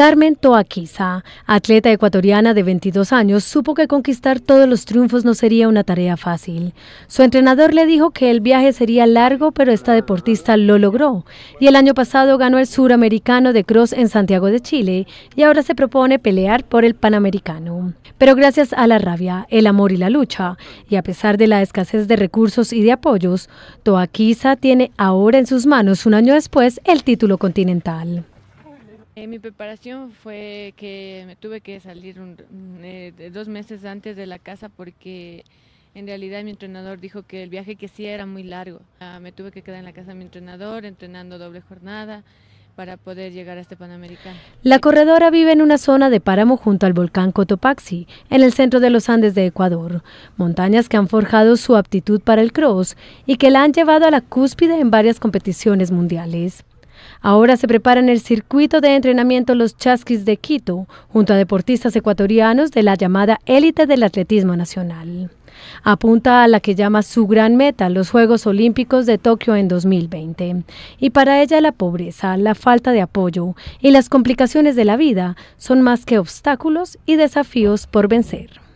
Carmen Toaquiza, atleta ecuatoriana de 22 años, supo que conquistar todos los triunfos no sería una tarea fácil. Su entrenador le dijo que el viaje sería largo, pero esta deportista lo logró. Y el año pasado ganó el suramericano de cross en Santiago de Chile y ahora se propone pelear por el panamericano. Pero gracias a la rabia, el amor y la lucha, y a pesar de la escasez de recursos y de apoyos, Toaquiza tiene ahora en sus manos, un año después, el título continental. Eh, mi preparación fue que me tuve que salir mm, eh, dos meses antes de la casa porque en realidad mi entrenador dijo que el viaje que hacía era muy largo. Ah, me tuve que quedar en la casa de mi entrenador entrenando doble jornada para poder llegar a este Panamericano. La corredora vive en una zona de páramo junto al volcán Cotopaxi, en el centro de los Andes de Ecuador, montañas que han forjado su aptitud para el cross y que la han llevado a la cúspide en varias competiciones mundiales. Ahora se prepara en el circuito de entrenamiento Los Chasquis de Quito, junto a deportistas ecuatorianos de la llamada élite del atletismo nacional. Apunta a la que llama su gran meta, los Juegos Olímpicos de Tokio en 2020. Y para ella la pobreza, la falta de apoyo y las complicaciones de la vida son más que obstáculos y desafíos por vencer.